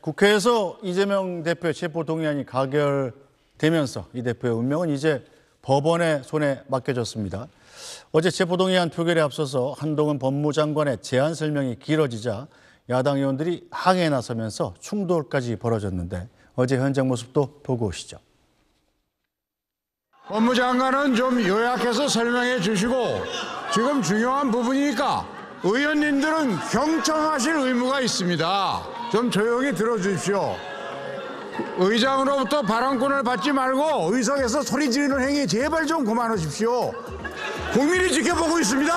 국회에서 이재명 대표의 체포동의안이 가결되면서 이 대표의 운명은 이제 법원의 손에 맡겨졌습니다. 어제 체포동의안 표결에 앞서서 한동훈 법무장관의 제안 설명이 길어지자 야당 의원들이 항해에 나서면서 충돌까지 벌어졌는데 어제 현장 모습도 보고 오시죠. 법무장관은 좀 요약해서 설명해 주시고 지금 중요한 부분이니까 의원님들은 경청하실 의무가 있습니다. 좀 조용히 들어주십시오. 의장으로부터 발언권을 받지 말고 의석에서 소리 지르는 행위 제발 좀 그만하십시오. 국민이 지켜보고 있습니다.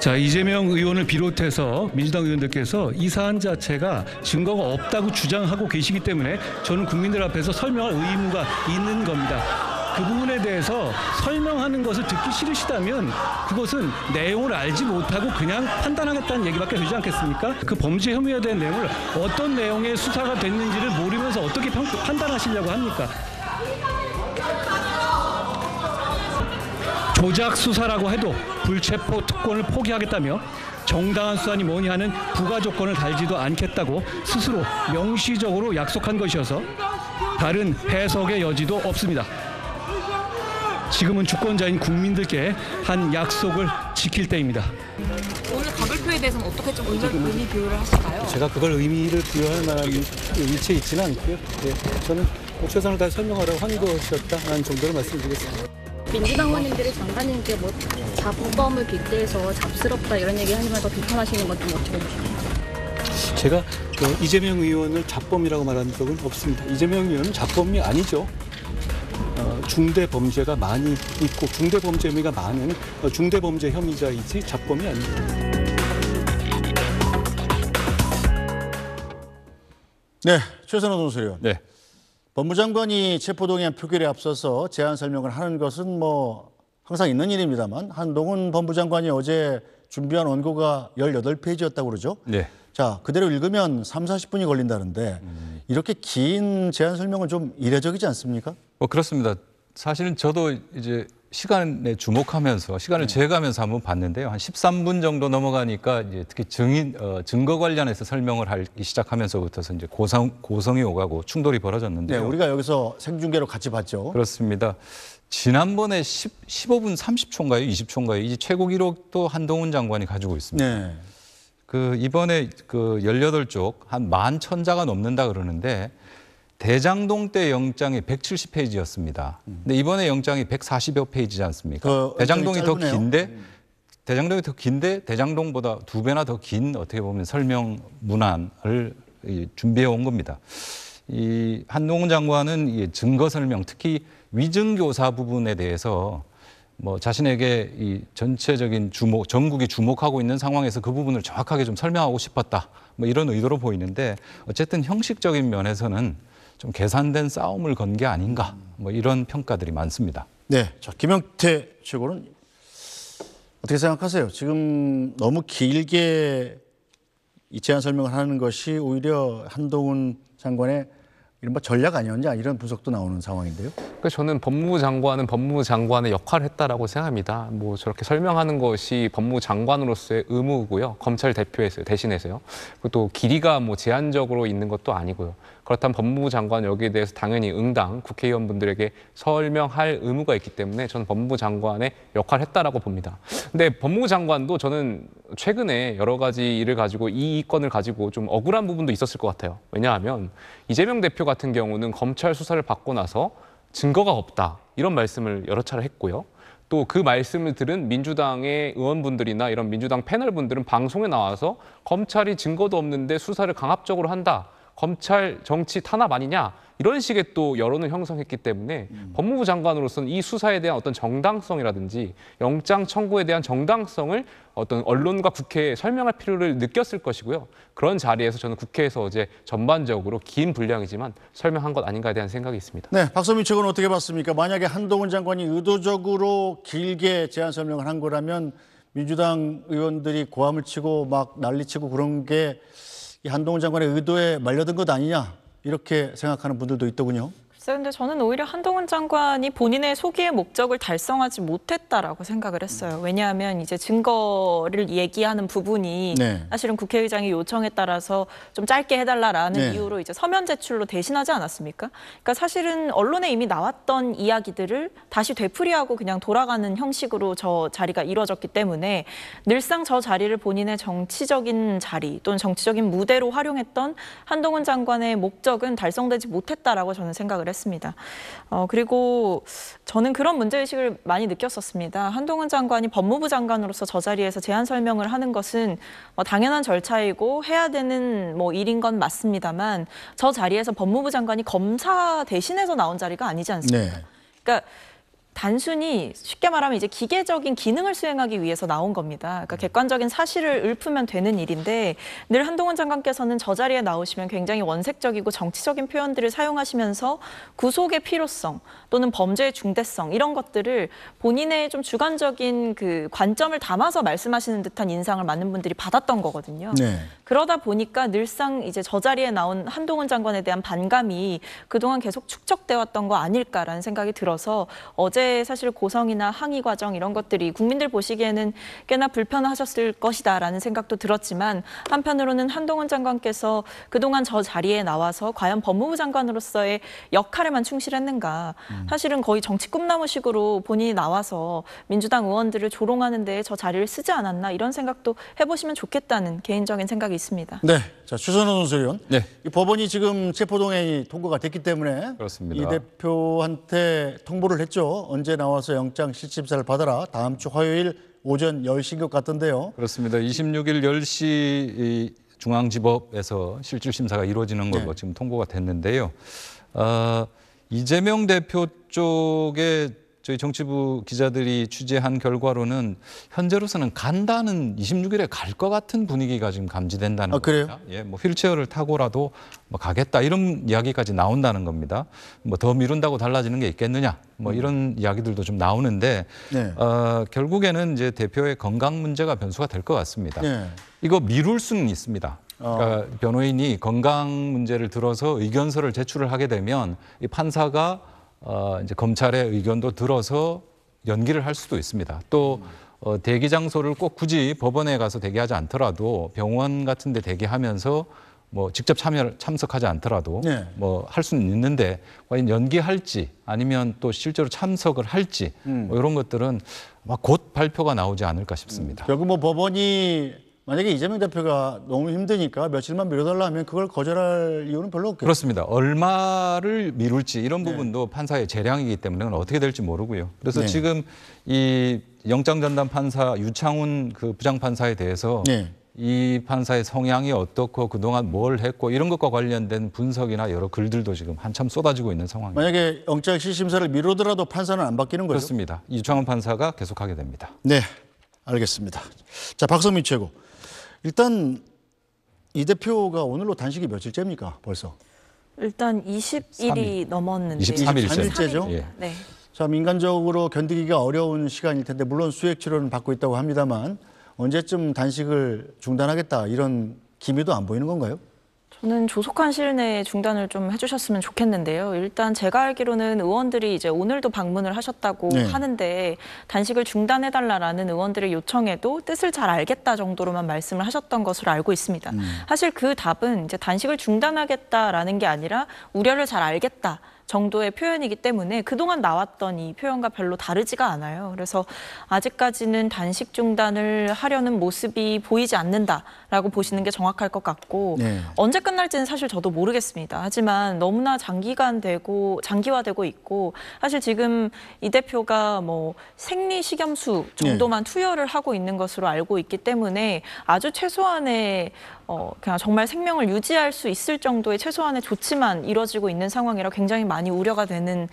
자 이재명 의원을 비롯해서 민주당 의원들께서 이 사안 자체가 증거가 없다고 주장하고 계시기 때문에 저는 국민들 앞에서 설명할 의무가 있는 겁니다. 그 부분에 대해서 설명하는 것을 듣기 싫으시다면 그것은 내용을 알지 못하고 그냥 판단하겠다는 얘기밖에 되지 않겠습니까? 그 범죄 혐의에 대한 내용을 어떤 내용의 수사가 됐는지를 모르면서 어떻게 평, 판단하시려고 합니까? 조작 수사라고 해도 불체포 특권을 포기하겠다며 정당한 수단이 뭐니 하는 부가 조건을 달지도 않겠다고 스스로 명시적으로 약속한 것이어서 다른 해석의 여지도 없습니다. 지금은 주권자인 국민들께 한 약속을 지킬 때입니다. 오늘 가불표에 대해서는 어떻게 좀 의미 부여를 하실까요? 제가 그걸 의미를 부여할 만한 위치에 있지는 않고요. 네, 저는 최선을 다 설명하라고 한것이었다는 정도로 말씀드리겠습니다. 민주당 의원님들이 장관님께 뭐 자범범을 빗대서 잡스럽다 이런 얘기 하면서 비판하시는 건좀 어떻게 보십니까? 제가 그 이재명 의원을 잡범이라고 말한 적은 없습니다. 이재명 의원은 잡범이 아니죠. 중대 범죄가 많이 있고 중대 범죄 혐의가 많은 어, 중대 범죄 혐의자이지 잡범이 아니다 네, 최선호 논술위원. 네. 법무 장관이 체포동의안 표결에 앞서서 제안 설명을 하는 것은 뭐 항상 있는 일입니다만 한동훈 법무장관이 어제 준비한 원고가 18페이지였다고 그러죠. 네. 자, 그대로 읽으면 3, 40분이 걸린다는데 음. 이렇게 긴 제안 설명은 좀 이례적이지 않습니까? 뭐 그렇습니다. 사실은 저도 이제 시간에 주목하면서 시간을 네. 재가면서 한번 봤는데요. 한 13분 정도 넘어가니까 이제 특히 증인 어, 증거 관련해서 설명을 하기 시작하면서부터서 이제 고성 고성이 오가고 충돌이 벌어졌는데 네, 우리가 여기서 생중계로 같이 봤죠. 그렇습니다. 지난번에 10, 15분 30초인가요? 20초인가요? 이제 최고 기록도 한동훈 장관이 가지고 있습니다. 네. 그 이번에 그 18쪽 한1 1 0 0 0자가 넘는다 그러는데 대장동 때 영장이 170페이지였습니다. 음. 근데 이번에 영장이 140여 페이지지 않습니까? 어, 대장동이 더 긴데 음. 대장동이 더 긴데 대장동보다 두 배나 더 긴 어떻게 보면 설명 문안을 준비해 온 겁니다. 이 한동훈 장관은 이 증거 설명, 특히 위증교사 부분에 대해서 뭐 자신에게 이 전체적인 주목, 전국이 주목하고 있는 상황에서 그 부분을 정확하게 좀 설명하고 싶었다. 뭐 이런 의도로 보이는데 어쨌든 형식적인 면에서는 좀 계산된 싸움을 건 게 아닌가 뭐 이런 평가들이 많습니다. 네, 자 김영태 최고는 어떻게 생각하세요? 지금 너무 길게 이 제안 설명을 하는 것이 오히려 한동훈 장관의 이른바 전략 아니었냐 이런 분석도 나오는 상황인데요. 그러니까 저는 법무부 장관은 법무부 장관의 역할을 했다라고 생각합니다. 뭐 저렇게 설명하는 것이 법무부 장관으로서의 의무고요. 검찰 대표에서 대신해서요. 그리고 또 길이가 뭐 제한적으로 있는 것도 아니고요. 그렇다면 법무부 장관 여기에 대해서 당연히 응당 국회의원분들에게 설명할 의무가 있기 때문에 저는 법무부 장관의 역할을 했다라고 봅니다. 근데 법무부 장관도 저는 최근에 여러 가지 일을 가지고 이권을 가지고 좀 억울한 부분도 있었을 것 같아요. 왜냐하면 이재명 대표 같은 경우는 검찰 수사를 받고 나서 증거가 없다 이런 말씀을 여러 차례 했고요. 또 그 말씀을 들은 민주당의 의원분들이나 이런 민주당 패널분들은 방송에 나와서 검찰이 증거도 없는데 수사를 강압적으로 한다. 검찰 정치 탄압 아니냐 이런 식의 또 여론을 형성했기 때문에 음. 법무부 장관으로서는 이 수사에 대한 어떤 정당성이라든지 영장 청구에 대한 정당성을 어떤 언론과 국회에 설명할 필요를 느꼈을 것이고요. 그런 자리에서 저는 국회에서 어제 전반적으로 긴 분량이지만 설명한 것 아닌가에 대한 생각이 있습니다. 네, 박선민 측은 어떻게 봤습니까? 만약에 한동훈 장관이 의도적으로 길게 제안 설명을 한 거라면 민주당 의원들이 고함을 치고 막 난리치고 그런 게이 한동훈 장관의 의도에 말려든 것 아니냐 이렇게 생각하는 분들도 있더군요. 글쎄, 근데 저는 오히려 한동훈 장관이 본인의 소기의 목적을 달성하지 못했다라고 생각을 했어요. 왜냐하면 이제 증거를 얘기하는 부분이 네. 사실은 국회의장의 요청에 따라서 좀 짧게 해달라라는 네. 이유로 이제 서면 제출로 대신하지 않았습니까? 그러니까 사실은 언론에 이미 나왔던 이야기들을 다시 되풀이하고 그냥 돌아가는 형식으로 저 자리가 이뤄졌기 때문에 늘상 저 자리를 본인의 정치적인 자리 또는 정치적인 무대로 활용했던 한동훈 장관의 목적은 달성되지 못했다라고 저는 생각을 말했습니다. 어, 그리고 저는 그런 문제의식을 많이 느꼈었습니다. 한동훈 장관이 법무부 장관으로서 저 자리에서 제안 설명을 하는 것은 뭐 당연한 절차이고 해야 되는 뭐 일인 건 맞습니다만 저 자리에서 법무부 장관이 검사 대신해서 나온 자리가 아니지 않습니까? 네. 그러니까 단순히 쉽게 말하면 이제 기계적인 기능을 수행하기 위해서 나온 겁니다. 그러니까 음. 객관적인 사실을 읊으면 되는 일인데 늘 한동훈 장관께서는 저 자리에 나오시면 굉장히 원색적이고 정치적인 표현들을 사용하시면서 구속의 필요성 또는 범죄의 중대성 이런 것들을 본인의 좀 주관적인 그 관점을 담아서 말씀하시는 듯한 인상을 많은 분들이 받았던 거거든요. 네. 그러다 보니까 늘상 이제 저 자리에 나온 한동훈 장관에 대한 반감이 그동안 계속 축적돼 왔던 거 아닐까라는 생각이 들어서 어제 어제 사실 고성이나 항의 과정 이런 것들이 국민들 보시기에는 꽤나 불편하셨을 것이다라는 생각도 들었지만 한편으로는 한동훈 장관께서 그동안 저 자리에 나와서 과연 법무부 장관으로서의 역할에만 충실했는가 음. 사실은 거의 정치 꿈나무식으로 본인이 나와서 민주당 의원들을 조롱하는 데에 저 자리를 쓰지 않았나 이런 생각도 해보시면 좋겠다는 개인적인 생각이 있습니다. 네, 자 추선호 선수위원. 네. 이 법원이 지금 체포동의 통과가 됐기 때문에 그렇습니다. 이 대표한테 통보를 했죠. 언제 나와서 영장 실질심사를 받아라. 다음 주 화요일 오전 10시인 것 같던데요. 그렇습니다. 26일 10시 중앙지법에서 실질심사가 이루어지는 걸로 네. 지금 통보가 됐는데요. 어, 이재명 대표 쪽에 저희 정치부 기자들이 취재한 결과로는 현재로서는 간다는 26일에 갈 것 같은 분위기가 지금 감지된다는 아, 겁니다. 그래요? 예, 뭐 휠체어를 타고라도 뭐 가겠다 이런 이야기까지 나온다는 겁니다. 뭐 더 미룬다고 달라지는 게 있겠느냐 뭐 이런 이야기들도 좀 나오는데 네. 어, 결국에는 이제 대표의 건강 문제가 변수가 될 것 같습니다. 네. 이거 미룰 수는 있습니다. 아. 그러니까 변호인이 건강 문제를 들어서 의견서를 제출을 하게 되면 이 판사가 어, 이제 검찰의 의견도 들어서 연기를 할 수도 있습니다. 또 어, 대기 장소를 꼭 굳이 법원에 가서 대기하지 않더라도 병원 같은 데 대기하면서 뭐 직접 참여 참석하지 않더라도 네. 뭐할 수는 있는데 과연 연기할지 아니면 또 실제로 참석을 할지 뭐 음. 뭐 이런 것들은 막 곧 발표가 나오지 않을까 싶습니다. 결국 뭐 법원이 만약에 이재명 대표가 너무 힘드니까 며칠만 미뤄달라 하면 그걸 거절할 이유는 별로 없겠죠. 그렇습니다. 얼마를 미룰지 이런 네. 부분도 네. 판사의 재량이기 때문에 어떻게 될지 모르고요. 그래서 네. 지금 이 영장 전담 판사 유창훈 그 부장 판사에 대해서 네. 이 판사의 성향이 어떻고 그동안 뭘 했고 이런 것과 관련된 분석이나 여러 글들도 지금 한참 쏟아지고 있는 상황입니다. 만약에 영장 실심사를 미루더라도 판사는 안 바뀌는 거죠? 그렇습니다. 유창훈 판사가 계속하게 됩니다. 네, 알겠습니다. 자, 박성민 최고. 일단 이 대표가 오늘로 단식이 며칠째입니까? 벌써? 일단 20일이 넘었는데 23일째죠. 23일째죠? 예. 네. 참 인간적으로 견디기가 어려운 시간일 텐데 물론 수액 치료는 받고 있다고 합니다만 언제쯤 단식을 중단하겠다 이런 기미도 안 보이는 건가요? 저는 조속한 시일 내에 중단을 좀 해주셨으면 좋겠는데요. 일단 제가 알기로는 의원들이 이제 오늘도 방문을 하셨다고 네. 하는데 단식을 중단해달라라는 의원들의 요청에도 뜻을 잘 알겠다 정도로만 말씀을 하셨던 것으로 알고 있습니다. 음. 사실 그 답은 이제 단식을 중단하겠다라는 게 아니라 우려를 잘 알겠다. 정도의 표현이기 때문에 그동안 나왔던 이 표현과 별로 다르지가 않아요. 그래서 아직까지는 단식 중단을 하려는 모습이 보이지 않는다라고 보시는 게 정확할 것 같고 네. 언제 끝날지는 사실 저도 모르겠습니다. 하지만 너무나 장기간 되고 장기화되고 있고 사실 지금 이 대표가 뭐 생리 식염수 네. 정도만 네. 투여를 하고 있는 것으로 알고 있기 때문에 아주 최소한의 어, 그냥 정말 생명을 유지할 수 있을 정도의 최소한의 조치만 이뤄지고 있는 상황이라 굉장히 많이 우려가 되는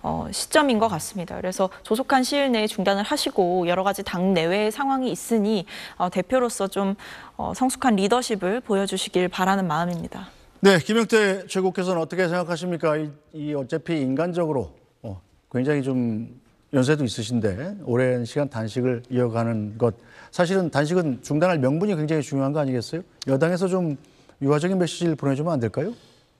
어, 시점인 것 같습니다. 그래서 조속한 시일 내에 중단을 하시고 여러 가지 당 내외의 상황이 있으니 어, 대표로서 좀 어, 성숙한 리더십을 보여주시길 바라는 마음입니다. 네, 김영태 최고께서는 어떻게 생각하십니까? 이, 이 어차피 인간적으로 어, 굉장히 좀 연세도 있으신데 오랜 시간 단식을 이어가는 것 사실은 단식은 중단할 명분이 굉장히 중요한 거 아니겠어요? 여당에서 좀 유화적인 메시지를 보내주면 안 될까요?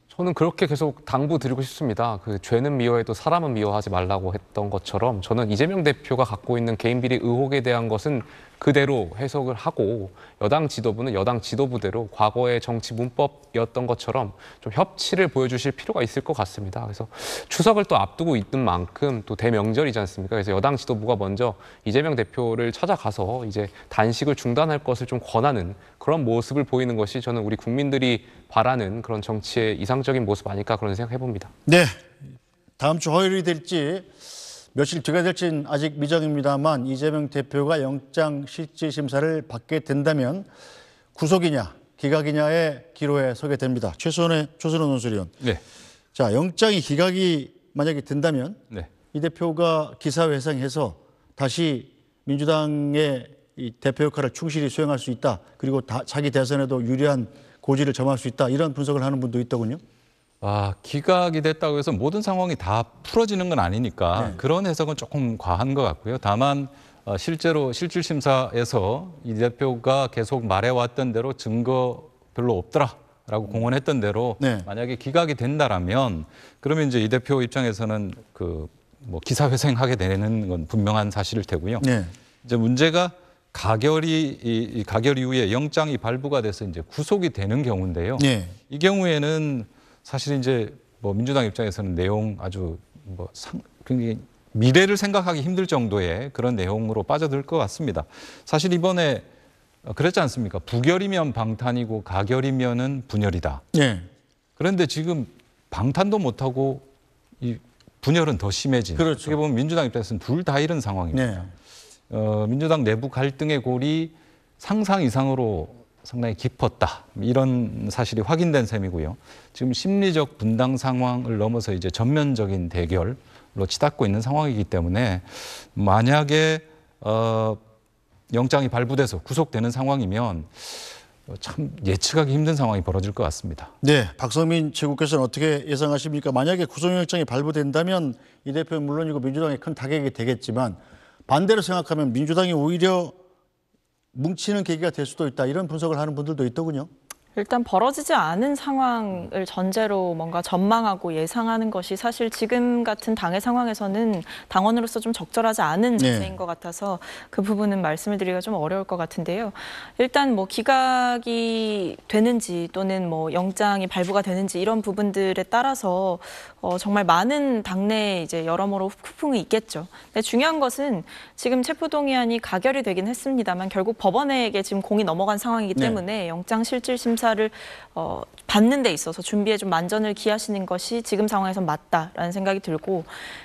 저는 그렇게 계속 당부드리고 싶습니다. 그 죄는 미워해도 사람은 미워하지 말라고 했던 것처럼 저는 이재명 대표가 갖고 있는 개인 비리 의혹에 대한 것은 그대로 해석을 하고 여당 지도부는 여당 지도부대로 과거의 정치 문법이었던 것처럼 좀 협치를 보여주실 필요가 있을 것 같습니다. 그래서 추석을 또 앞두고 있던 만큼 또 대명절이지 않습니까? 그래서 여당 지도부가 먼저 이재명 대표를 찾아가서 이제 단식을 중단할 것을 좀 권하는 그런 모습을 보이는 것이 저는 우리 국민들이 바라는 그런 정치의 이상적인 모습 아닐까 그런 생각해 봅니다. 네. 다음 주 화요일이 될지 며칠 뒤가 될지는 아직 미정입니다만 이재명 대표가 영장 실질 심사를 받게 된다면 구속이냐 기각이냐의 기로에 서게 됩니다. 최소한의 조선호 논술위원. 네. 자 영장이 기각이 만약에 된다면 네. 이 대표가 기사회생해서 다시 민주당의 이 대표 역할을 충실히 수행할 수 있다. 그리고 다, 자기 대선에도 유리한 고지를 점할 수 있다. 이런 분석을 하는 분도 있더군요. 아, 기각이 됐다고 해서 모든 상황이 다 풀어지는 건 아니니까 네. 그런 해석은 조금 과한 것 같고요. 다만 어, 실제로 실질 심사에서 이 대표가 계속 말해왔던 대로 증거 별로 없더라라고 공언했던 대로 네. 만약에 기각이 된다라면 그러면 이제 이 대표 입장에서는 그 뭐 기사회생하게 되는 건 분명한 사실일 테고요. 네. 이제 문제가 가결이 이, 가결 이후에 영장이 발부가 돼서 이제 구속이 되는 경우인데요. 네. 이 경우에는 사실 이제 뭐 민주당 입장에서는 내용 아주 뭐 상, 굉장히 미래를 생각하기 힘들 정도의 그런 내용으로 빠져들 것 같습니다. 사실 이번에 어, 그랬지 않습니까? 부결이면 방탄이고 가결이면은 분열이다. 예. 그런데 지금 방탄도 못하고 이 분열은 더 심해진. 그렇죠. 어떻게 보면 민주당 입장에서는 둘 다 이런 상황입니다. 예. 어, 민주당 내부 갈등의 골이 상상 이상으로 상당히 깊었다. 이런 사실이 확인된 셈이고요. 지금 심리적 분당 상황을 넘어서 이제 전면적인 대결로 치닫고 있는 상황이기 때문에 만약에 어, 영장이 발부돼서 구속되는 상황이면 참 예측하기 힘든 상황이 벌어질 것 같습니다. 네, 박성민 최고께서는 어떻게 예상하십니까? 만약에 구속영장이 발부된다면 이 대표는 물론이고 민주당의 큰 타격이 되겠지만 반대로 생각하면 민주당이 오히려 뭉치는 계기가 될 수도 있다 이런 분석을 하는 분들도 있더군요. 일단 벌어지지 않은 상황을 전제로 뭔가 전망하고 예상하는 것이 사실 지금 같은 당의 상황에서는 당원으로서 좀 적절하지 않은 네. 자세인 네. 것 같아서 그 부분은 말씀을 드리기가 좀 어려울 것 같은데요. 일단 뭐 기각이 되는지 또는 뭐 영장이 발부가 되는지 이런 부분들에 따라서 어, 정말 많은 당내 이제 여러모로 후풍이 있겠죠. 근데 중요한 것은 지금 체포동의안이 가결이 되긴 했습니다만 결국 법원에게 지금 공이 넘어간 상황이기 네. 때문에 네. 영장 실질 심사를 어, 받는 데 있어서 준비에 좀 만전을 기하시는 것이 지금 상황에서 맞다라는 생각이 들고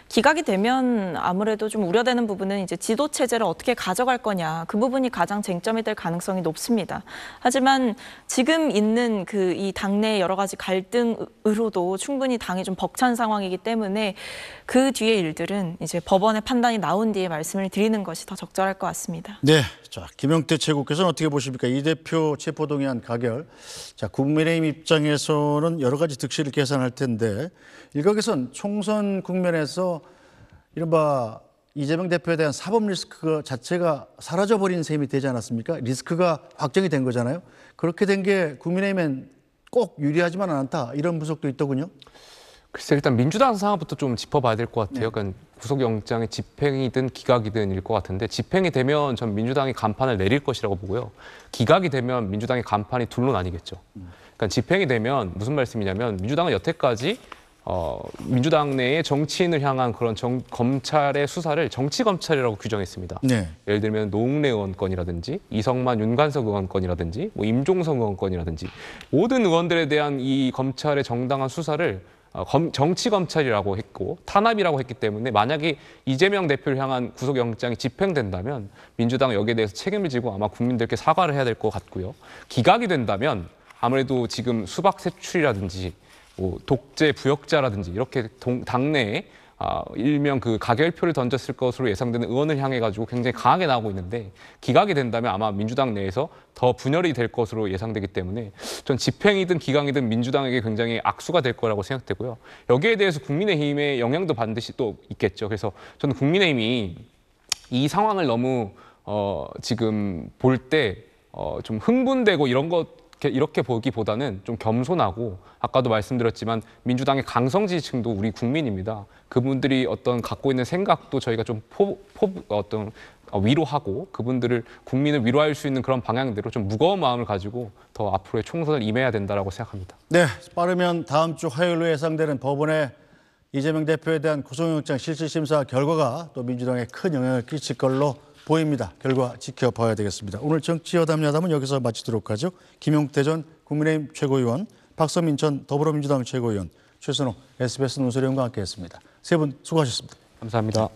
기각이 되면 아무래도 좀 우려되는 부분은 이제 지도 체제를 어떻게 가져갈 거냐 그 부분이 가장 쟁점이 될 가능성이 높습니다. 하지만 지금 있는 그 이 당내 여러 가지 갈등으로도 충분히 당이 좀 벅찬 못한 상황이기 때문에 그 뒤에 일들은 이제 법원의 판단이 나온 뒤에 말씀을 드리는 것이 더 적절할 것 같습니다. 네, 자 김영태 최고께서는 어떻게 보십니까? 이 대표 체포동의안 가결. 자 국민의힘 입장에서는 여러 가지 득실을 계산할 텐데 일각에선 총선 국면에서 이른바 이재명 대표에 대한 사법 리스크 자체가 사라져버린 셈이 되지 않았습니까? 리스크가 확정이 된 거잖아요. 그렇게 된 게 국민의힘엔 꼭 유리하지만 않다 이런 분석도 있더군요. 글쎄 일단 민주당 상황부터 좀 짚어봐야 될 것 같아요. 네. 그러니까 구속영장의 집행이든 기각이든 일 것 같은데 집행이 되면 전 민주당이 간판을 내릴 것이라고 보고요. 기각이 되면 민주당의 간판이 둘로 나뉘겠죠. 음. 그러니까 집행이 되면 무슨 말씀이냐면 민주당은 여태까지 어, 민주당 내의 정치인을 향한 그런 정, 검찰의 수사를 정치 검찰이라고 규정했습니다. 네. 예를 들면 노웅래 의원 권이라든지 이성만 윤관석 의원 권이라든지뭐 임종성 의원 권이라든지 모든 의원들에 대한 이 검찰의 정당한 수사를 어, 검, 정치 검찰이라고 했고 탄압이라고 했기 때문에 만약에 이재명 대표를 향한 구속영장이 집행된다면 민주당 은 여기에 대해서 책임을 지고 아마 국민들께 사과를 해야 될 것 같고요. 기각이 된다면 아무래도 지금 수박 세출이라든지 뭐 독재 부역자라든지 이렇게 동, 당내에 아, 일명 그 가결표를 던졌을 것으로 예상되는 의원을 향해 가지고 굉장히 강하게 나오고 있는데 기각이 된다면 아마 민주당 내에서 더 분열이 될 것으로 예상되기 때문에 전 집행이든 기강이든 민주당에게 굉장히 악수가 될 거라고 생각되고요. 여기에 대해서 국민의힘의 영향도 반드시 또 있겠죠. 그래서 저는 국민의힘이 이 상황을 너무 어, 지금 볼 때 어, 좀 흥분되고 이런 것 이렇게, 보기보다는 좀 겸손하고 아까도 말씀드렸지만 민주당의 강성 지지층도 우리 국민입니다. 그분들이 어떤 갖고 있는 생각도 저희가 좀 포, 포 어떤 어, 위로하고 그분들을 국민을 위로할 수 있는 그런 방향대로 좀 무거운 마음을 가지고 더 앞으로의 총선을 임해야 된다라고 생각합니다. 네, 빠르면 다음 주 화요일로 예상되는 법원의 이재명 대표에 대한 구속영장 실질 심사 결과가 또 민주당에 큰 영향을 끼칠 걸로 보입니다. 결과 지켜봐야 되겠습니다. 오늘 정치여담 야담은 여기서 마치도록 하죠. 김용태 전 국민의힘 최고위원, 박서민 전 더불어민주당 최고위원, 최선호 SBS 논설위원과 함께했습니다. 세 분 수고하셨습니다. 감사합니다.